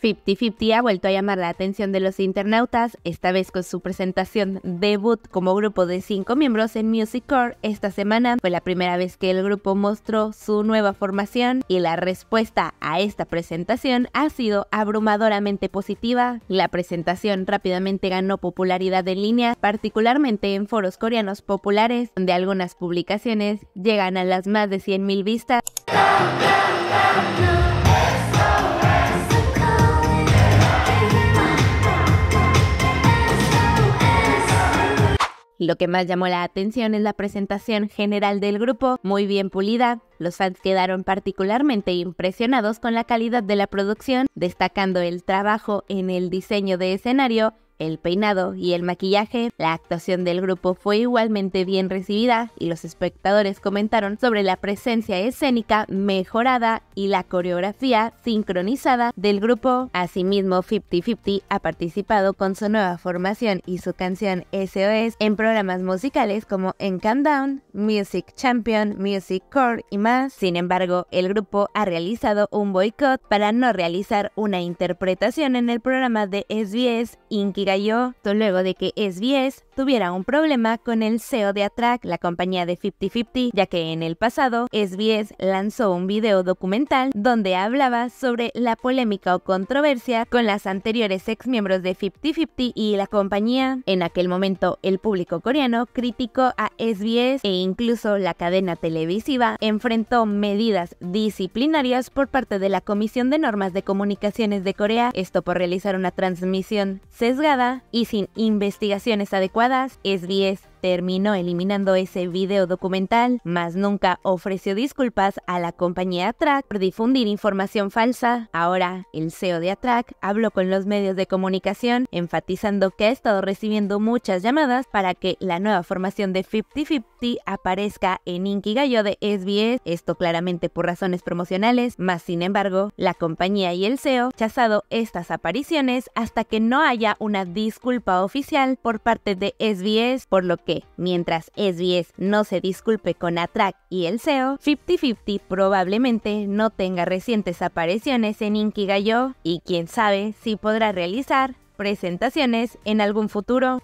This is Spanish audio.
5050 ha vuelto a llamar la atención de los internautas, esta vez con su presentación debut como grupo de cinco miembros en Music Core esta semana. Fue la primera vez que el grupo mostró su nueva formación y la respuesta a esta presentación ha sido abrumadoramente positiva. La presentación rápidamente ganó popularidad en línea, particularmente en foros coreanos populares, donde algunas publicaciones llegan a las más de 100.000 vistas. Lo que más llamó la atención es la presentación general del grupo, muy bien pulida. Los fans quedaron particularmente impresionados con la calidad de la producción, destacando el trabajo en el diseño de escenario el peinado y el maquillaje, la actuación del grupo fue igualmente bien recibida y los espectadores comentaron sobre la presencia escénica mejorada y la coreografía sincronizada del grupo. Asimismo, 5050 ha participado con su nueva formación y su canción SOS en programas musicales como En Countdown, Music Champion, Music Core y más. Sin embargo, el grupo ha realizado un boicot para no realizar una interpretación en el programa de SBS Inkigayo, luego de que SBS tuviera un problema con el CEO de Attract, la compañía de 5050, ya que en el pasado SBS lanzó un video documental donde hablaba sobre la polémica o controversia con las anteriores exmiembros de 50-50 y la compañía. En aquel momento, el público coreano criticó a SBS e incluso la cadena televisiva enfrentó medidas disciplinarias por parte de la Comisión de Normas de Comunicaciones de Corea, esto por realizar una transmisión sesgada y sin investigaciones adecuadas. SBS terminó eliminando ese video documental, mas nunca ofreció disculpas a la compañía Track por difundir información falsa. Ahora, el CEO de Track habló con los medios de comunicación, enfatizando que ha estado recibiendo muchas llamadas para que la nueva formación de 50-50 aparezca en Inkigayo de SBS, esto claramente por razones promocionales, mas sin embargo, la compañía y el CEO chazado estas apariciones hasta que no haya una disculpa oficial por parte de SBS, por lo que mientras SBS no se disculpe con Atrac y el SEO, 5050 probablemente no tenga recientes apariciones en Inkigayo y quién sabe si podrá realizar presentaciones en algún futuro.